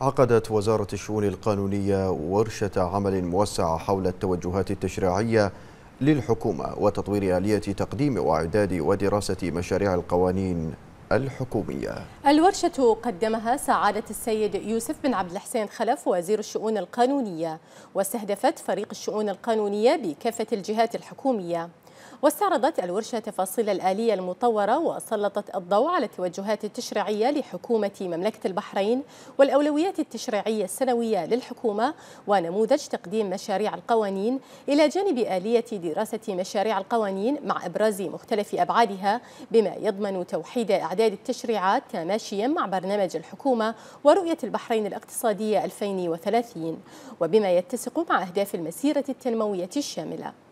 عقدت وزارة الشؤون القانونية ورشة عمل موسعة حول التوجهات التشريعية للحكومة وتطوير آلية تقديم وإعداد ودراسة مشاريع القوانين الحكومية الورشة قدمها سعادة السيد يوسف بن عبد الحسين خلف وزير الشؤون القانونية واستهدفت فريق الشؤون القانونية بكافة الجهات الحكومية واستعرضت الورشة تفاصيل الآلية المطورة وسلطت الضوء على التوجهات التشريعية لحكومة مملكة البحرين والأولويات التشريعية السنوية للحكومة ونموذج تقديم مشاريع القوانين إلى جانب آلية دراسة مشاريع القوانين مع إبراز مختلف أبعادها بما يضمن توحيد أعداد التشريعات تماشيا مع برنامج الحكومة ورؤية البحرين الاقتصادية 2030 وبما يتسق مع أهداف المسيرة التنموية الشاملة